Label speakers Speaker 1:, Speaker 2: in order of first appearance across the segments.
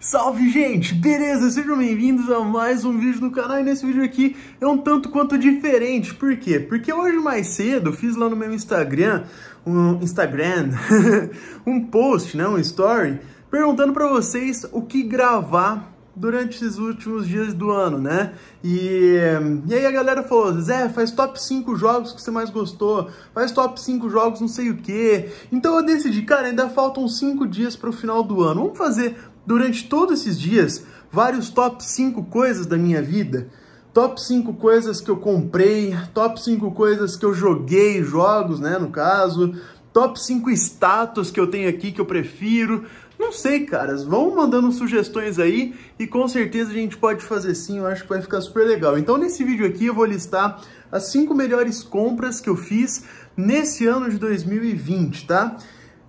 Speaker 1: Salve gente, beleza? Sejam bem-vindos a mais um vídeo do canal e nesse vídeo aqui é um tanto quanto diferente, por quê? Porque hoje mais cedo fiz lá no meu Instagram, um Instagram, um post, né, um story, perguntando para vocês o que gravar durante esses últimos dias do ano, né? E, e aí a galera falou, Zé, faz top 5 jogos que você mais gostou, faz top 5 jogos não sei o que. Então eu decidi, cara, ainda faltam 5 dias para o final do ano, vamos fazer durante todos esses dias vários top 5 coisas da minha vida. Top 5 coisas que eu comprei, top 5 coisas que eu joguei, jogos, né, no caso, top 5 status que eu tenho aqui que eu prefiro. Não sei, caras, vão mandando sugestões aí e com certeza a gente pode fazer sim, eu acho que vai ficar super legal. Então nesse vídeo aqui eu vou listar as 5 melhores compras que eu fiz nesse ano de 2020, tá?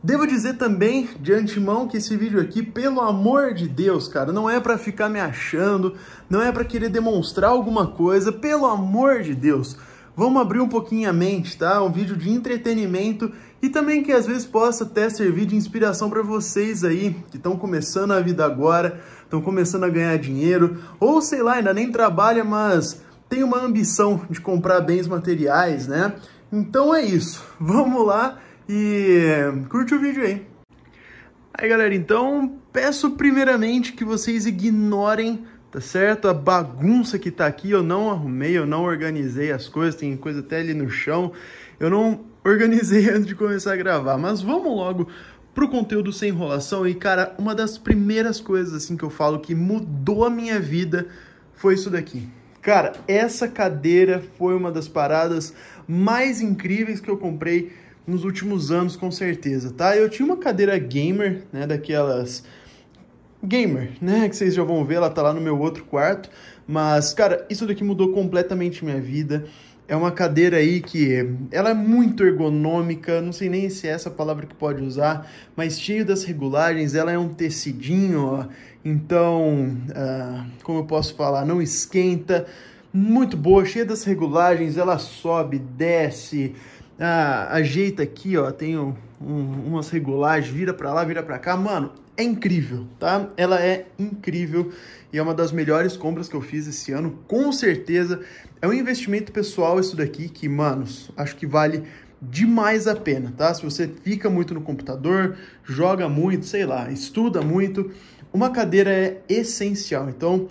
Speaker 1: Devo dizer também de antemão que esse vídeo aqui, pelo amor de Deus, cara, não é para ficar me achando, não é para querer demonstrar alguma coisa, pelo amor de Deus. Vamos abrir um pouquinho a mente, tá? Um vídeo de entretenimento e também que às vezes possa até servir de inspiração para vocês aí que estão começando a vida agora, estão começando a ganhar dinheiro ou sei lá, ainda nem trabalha, mas tem uma ambição de comprar bens materiais, né? Então é isso. Vamos lá e curte o vídeo aí. Aí galera, então peço primeiramente que vocês ignorem, tá certo? A bagunça que tá aqui, eu não arrumei, eu não organizei as coisas, tem coisa até ali no chão, eu não organizei antes de começar a gravar, mas vamos logo pro conteúdo sem enrolação e cara, uma das primeiras coisas assim que eu falo que mudou a minha vida foi isso daqui. Cara, essa cadeira foi uma das paradas mais incríveis que eu comprei nos últimos anos, com certeza, tá? Eu tinha uma cadeira gamer, né, daquelas gamer, né, que vocês já vão ver, ela tá lá no meu outro quarto, mas cara, isso daqui mudou completamente minha vida. É uma cadeira aí que ela é muito ergonômica, não sei nem se é essa palavra que pode usar, mas cheio das regulagens, ela é um tecidinho, ó, então, uh, como eu posso falar, não esquenta, muito boa, cheia das regulagens, ela sobe, desce, ah, ajeita aqui, ó, tem um, um, umas regulagens, vira para lá, vira para cá, mano, é incrível, tá? Ela é incrível e é uma das melhores compras que eu fiz esse ano, com certeza. É um investimento pessoal isso daqui que, manos, acho que vale demais a pena, tá? Se você fica muito no computador, joga muito, sei lá, estuda muito, uma cadeira é essencial. Então,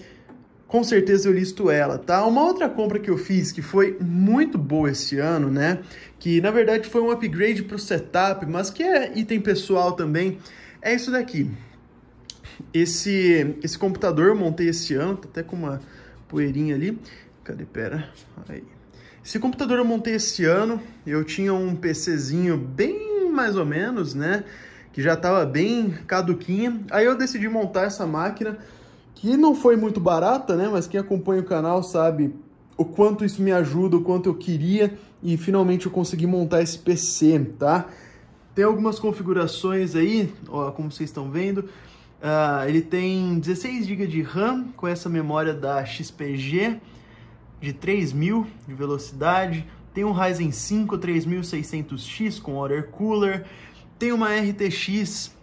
Speaker 1: com certeza eu listo ela, tá? Uma outra compra que eu fiz que foi muito boa esse ano, né? Que na verdade foi um upgrade para o setup, mas que é item pessoal também, é isso daqui. Esse, esse computador eu montei esse ano, tá até com uma poeirinha ali. Cadê? Pera. Aí. Esse computador eu montei esse ano, eu tinha um PCzinho bem mais ou menos, né? Que já estava bem caduquinha. Aí eu decidi montar essa máquina que não foi muito barata, né? Mas quem acompanha o canal sabe o quanto isso me ajuda, o quanto eu queria e finalmente eu consegui montar esse PC, tá? Tem algumas configurações aí, ó, como vocês estão vendo. Uh, ele tem 16 GB de RAM com essa memória da XPG de 3000 de velocidade. Tem um Ryzen 5 3600X com water cooler. Tem uma RTX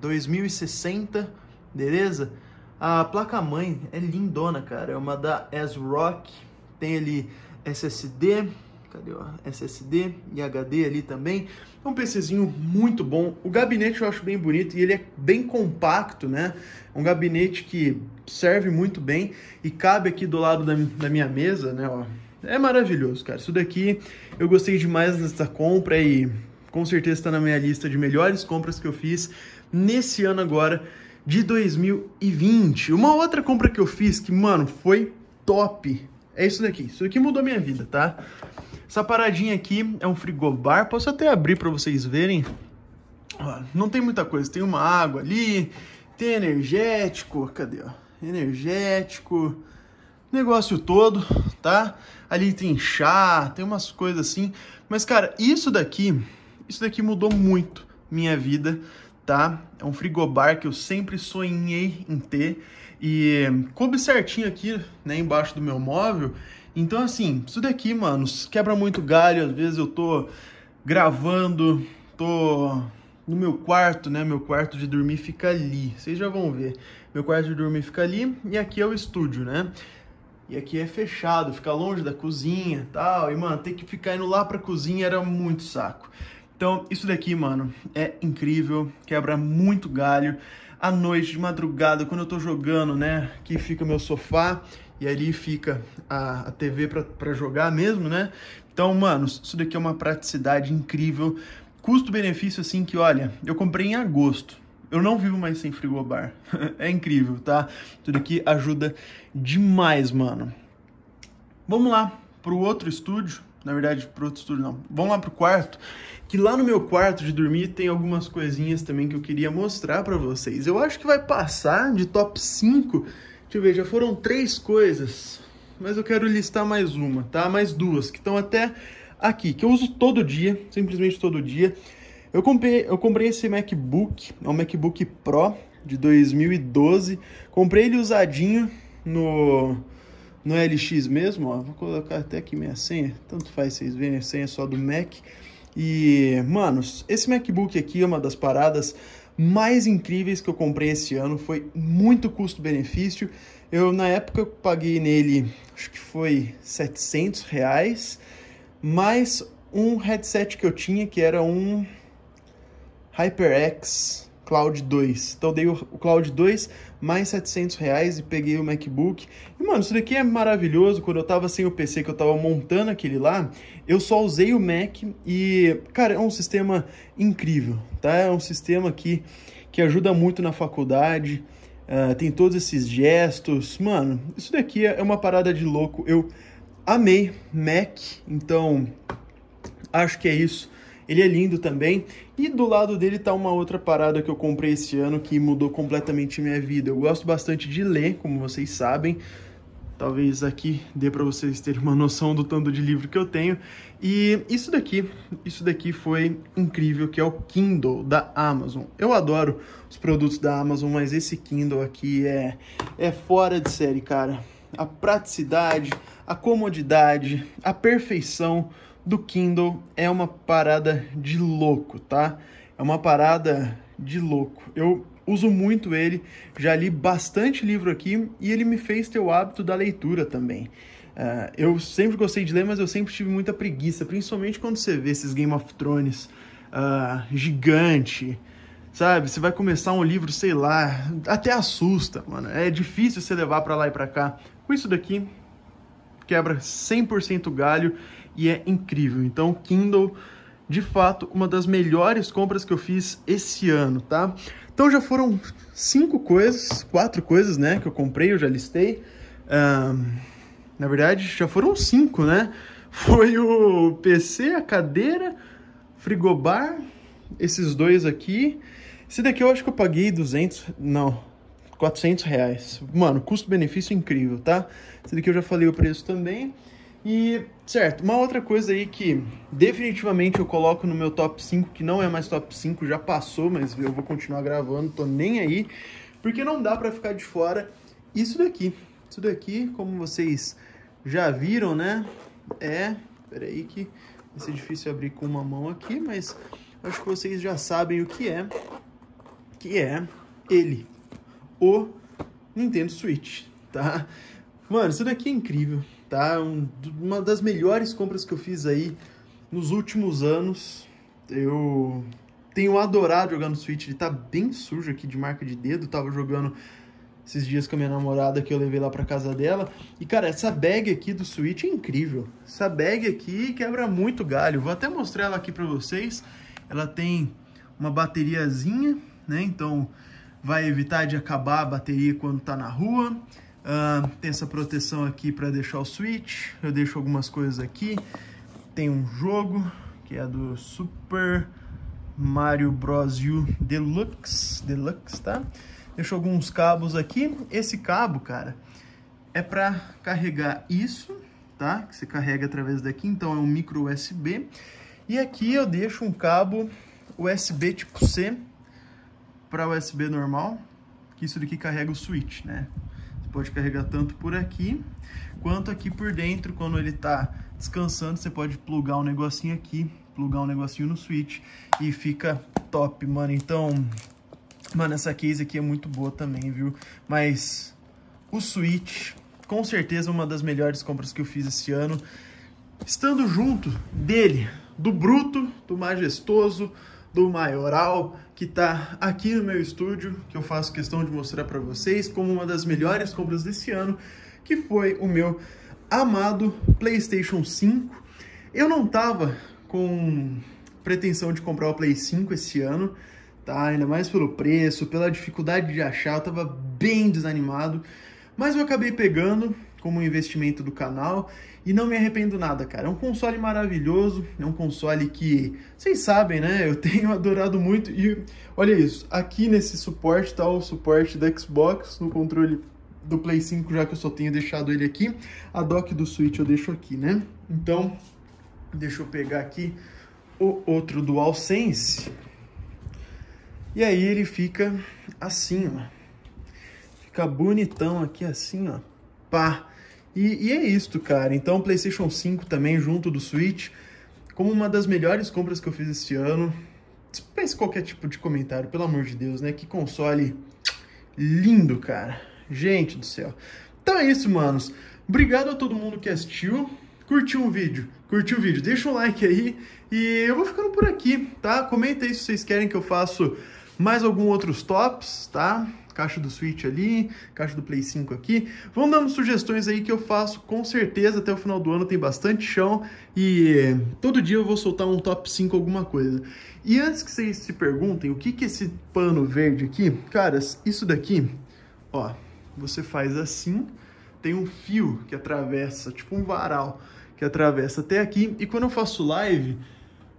Speaker 1: 2060, beleza? A placa-mãe é lindona, cara. É uma da ASRock. Tem ali SSD, cadê o SSD e HD ali também. É um PCzinho muito bom. O gabinete eu acho bem bonito e ele é bem compacto, né? É um gabinete que serve muito bem e cabe aqui do lado da, da minha mesa, né? Ó. É maravilhoso, cara. Isso daqui eu gostei demais dessa compra e com certeza está na minha lista de melhores compras que eu fiz nesse ano agora de 2020. Uma outra compra que eu fiz que, mano, foi top. É isso daqui. Isso aqui mudou minha vida, tá? Essa paradinha aqui é um frigobar. Posso até abrir para vocês verem. Ó, não tem muita coisa. Tem uma água ali, tem energético. Cadê, ó? Energético. Negócio todo, tá? Ali tem chá, tem umas coisas assim. Mas, cara, isso daqui, isso daqui mudou muito minha vida tá? É um frigobar que eu sempre sonhei em ter e eh, coube certinho aqui, né, embaixo do meu móvel. Então, assim, isso daqui, mano, quebra muito galho. Às vezes eu tô gravando, tô no meu quarto, né? Meu quarto de dormir fica ali. Vocês já vão ver. Meu quarto de dormir fica ali e aqui é o estúdio, né? E aqui é fechado, fica longe da cozinha e tal. E, mano, ter que ficar indo lá pra cozinha era muito saco. Então, isso daqui, mano, é incrível, quebra muito galho. À noite, de madrugada, quando eu tô jogando, né, que fica meu sofá e ali fica a, a TV para jogar mesmo, né? Então, mano, isso daqui é uma praticidade incrível. Custo-benefício, assim, que, olha, eu comprei em agosto. Eu não vivo mais sem frigobar. é incrível, tá? Tudo aqui ajuda demais, mano. Vamos lá pro outro estúdio, na verdade, pro outro estúdio não. Vamos lá pro quarto, que lá no meu quarto de dormir tem algumas coisinhas também que eu queria mostrar para vocês. Eu acho que vai passar de top 5, deixa eu ver, já foram três coisas, mas eu quero listar mais uma, tá? Mais duas, que estão até aqui, que eu uso todo dia, simplesmente todo dia. Eu comprei, eu comprei esse MacBook, é um MacBook Pro de 2012, comprei ele usadinho no no LX mesmo, ó, vou colocar até aqui minha senha, tanto faz vocês verem a senha só do Mac. E, manos, esse MacBook aqui é uma das paradas mais incríveis que eu comprei esse ano, foi muito custo-benefício. Eu, na época, eu paguei nele, acho que foi 700 reais, mais um headset que eu tinha, que era um HyperX Cloud 2. Então dei o, o Cloud 2 mais 700 reais e peguei o MacBook. E mano, isso daqui é maravilhoso. Quando eu tava sem o PC que eu tava montando aquele lá, eu só usei o Mac e, cara, é um sistema incrível, tá? É um sistema que, que ajuda muito na faculdade. Uh, tem todos esses gestos. Mano, isso daqui é uma parada de louco. Eu amei Mac, então acho que é isso. Ele é lindo também. E do lado dele tá uma outra parada que eu comprei esse ano que mudou completamente minha vida. Eu gosto bastante de ler, como vocês sabem. Talvez aqui dê para vocês terem uma noção do tanto de livro que eu tenho. E isso daqui, isso daqui foi incrível, que é o Kindle da Amazon. Eu adoro os produtos da Amazon, mas esse Kindle aqui é é fora de série, cara. A praticidade, a comodidade, a perfeição do Kindle é uma parada de louco, tá? É uma parada de louco. Eu uso muito ele, já li bastante livro aqui e ele me fez ter o hábito da leitura também. Uh, eu sempre gostei de ler, mas eu sempre tive muita preguiça, principalmente quando você vê esses Game of Thrones uh, gigante, sabe? Você vai começar um livro, sei lá, até assusta, mano. É difícil você levar para lá e para cá. Com isso daqui, quebra 100% galho e é incrível. Então, Kindle, de fato, uma das melhores compras que eu fiz esse ano, tá? Então já foram cinco coisas, quatro coisas, né, que eu comprei, eu já listei. Um, na verdade, já foram cinco, né? Foi o PC, a cadeira, frigobar, esses dois aqui. Esse daqui eu acho que eu paguei 200, não, 400 reais. Mano, custo-benefício incrível, tá? Esse daqui eu já falei o preço também. E, certo, uma outra coisa aí que definitivamente eu coloco no meu top 5, que não é mais top 5, já passou, mas eu vou continuar gravando, tô nem aí, porque não dá para ficar de fora isso daqui. Isso daqui, como vocês já viram, né, é... Peraí que vai ser difícil abrir com uma mão aqui, mas acho que vocês já sabem o que é, que é ele, o Nintendo Switch, tá? Mano, isso daqui é incrível, tá? Um, uma das melhores compras que eu fiz aí nos últimos anos. Eu tenho adorado jogar no Switch, ele tá bem sujo aqui de marca de dedo, tava jogando esses dias com a minha namorada que eu levei lá pra casa dela. E, cara, essa bag aqui do Switch é incrível. Essa bag aqui quebra muito galho. Vou até mostrar ela aqui pra vocês. Ela tem uma bateriazinha, né? Então vai evitar de acabar a bateria quando tá na rua. Uh, tem essa proteção aqui para deixar o switch, eu deixo algumas coisas aqui. Tem um jogo, que é do Super Mario Bros. U Deluxe, Deluxe, tá? Deixo alguns cabos aqui. Esse cabo, cara, é para carregar isso, tá? Que você carrega através daqui, então é um micro USB. E aqui eu deixo um cabo USB tipo C para USB normal, que isso daqui carrega o switch, né? pode carregar tanto por aqui, quanto aqui por dentro, quando ele está descansando, você pode plugar um negocinho aqui, plugar um negocinho no switch e fica top, mano. Então, mano, essa case aqui é muito boa também, viu? Mas o switch, com certeza, uma das melhores compras que eu fiz esse ano. Estando junto dele, do bruto, do majestoso, do Maioral, que está aqui no meu estúdio, que eu faço questão de mostrar para vocês como uma das melhores compras desse ano, que foi o meu amado PlayStation 5. Eu não tava com pretensão de comprar o Play 5 esse ano, tá? Ainda mais pelo preço, pela dificuldade de achar, eu tava bem desanimado, mas eu acabei pegando como um investimento do canal e não me arrependo nada, cara. É um console maravilhoso, é um console que vocês sabem, né? Eu tenho adorado muito e olha isso, aqui nesse suporte tá o suporte da Xbox no controle do Play 5, já que eu só tenho deixado ele aqui. A dock do Switch eu deixo aqui, né? Então, deixa eu pegar aqui o outro DualSense. E aí ele fica assim, ó. Fica bonitão aqui assim, ó pá. E, e é isto, cara. Então, PlayStation 5 também, junto do Switch, como uma das melhores compras que eu fiz este ano. Dispense qualquer tipo de comentário, pelo amor de Deus, né? Que console lindo, cara. Gente do céu. Então é isso, manos. Obrigado a todo mundo que assistiu. Curtiu o vídeo? Curtiu o vídeo? Deixa um like aí. E eu vou ficando por aqui, tá? Comenta aí se vocês querem que eu faça mais alguns outros tops, tá? Caixa do Switch ali, caixa do Play 5 aqui. Vão dando sugestões aí que eu faço com certeza até o final do ano, tem bastante chão e todo dia eu vou soltar um top 5 alguma coisa. E antes que vocês se perguntem o que que é esse pano verde aqui, caras, isso daqui, ó, você faz assim, tem um fio que atravessa, tipo um varal, que atravessa até aqui. E quando eu faço live,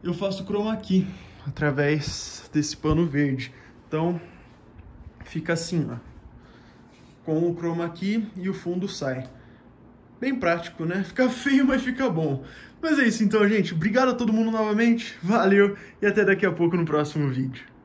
Speaker 1: eu faço chroma key através desse pano verde. Então, fica assim, ó, com o chroma aqui e o fundo sai. Bem prático, né? Fica feio, mas fica bom. Mas é isso então, gente. Obrigado a todo mundo novamente, valeu e até daqui a pouco no próximo vídeo.